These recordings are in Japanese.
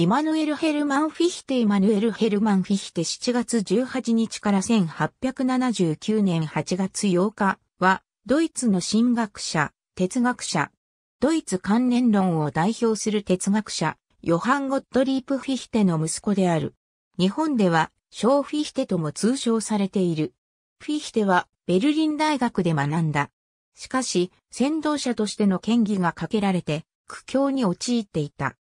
イマヌエル・ヘルマン・フィヒテイマヌエル・ヘルマン・フィヒテ7月18日から1879年8月8日は、ドイツの神学者、哲学者、ドイツ関連論を代表する哲学者、ヨハン・ゴットリープ・フィヒテの息子である。日本では、小フィヒテとも通称されている。フィヒテは、ベルリン大学で学んだ。しかし、先導者としての権威がかけられて、苦境に陥っていた。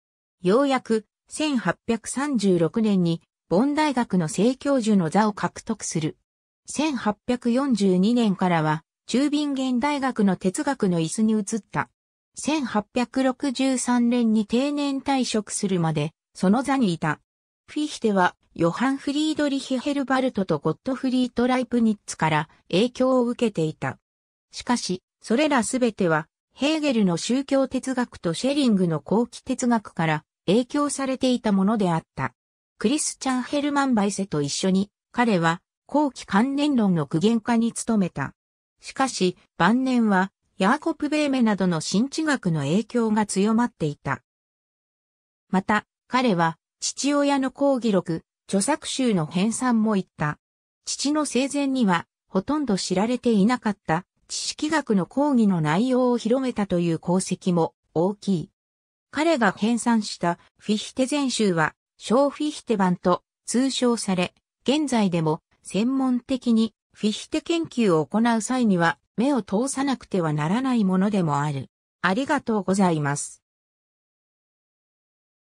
ようやく、1836年にボン大学の正教授の座を獲得する。1842年からは中便元大学の哲学の椅子に移った。1863年に定年退職するまでその座にいた。フィヒテはヨハン・フリードリヒ・ヘルバルトとゴットフリート・ライプニッツから影響を受けていた。しかし、それらすべては、ヘーゲルの宗教哲学とシェリングの後期哲学から影響されていたものであった。クリスチャン・ヘルマン・バイセと一緒に、彼は後期関連論の具現化に努めた。しかし、晩年は、ヤーコプ・ベーメなどの新知学の影響が強まっていた。また、彼は、父親の講義録、著作集の編纂も言った。父の生前には、ほとんど知られていなかった、知識学の講義の内容を広めたという功績も大きい。彼が編纂したフィヒテ全集は、小フィヒテ版と通称され、現在でも専門的にフィヒテ研究を行う際には目を通さなくてはならないものでもある。ありがとうございます。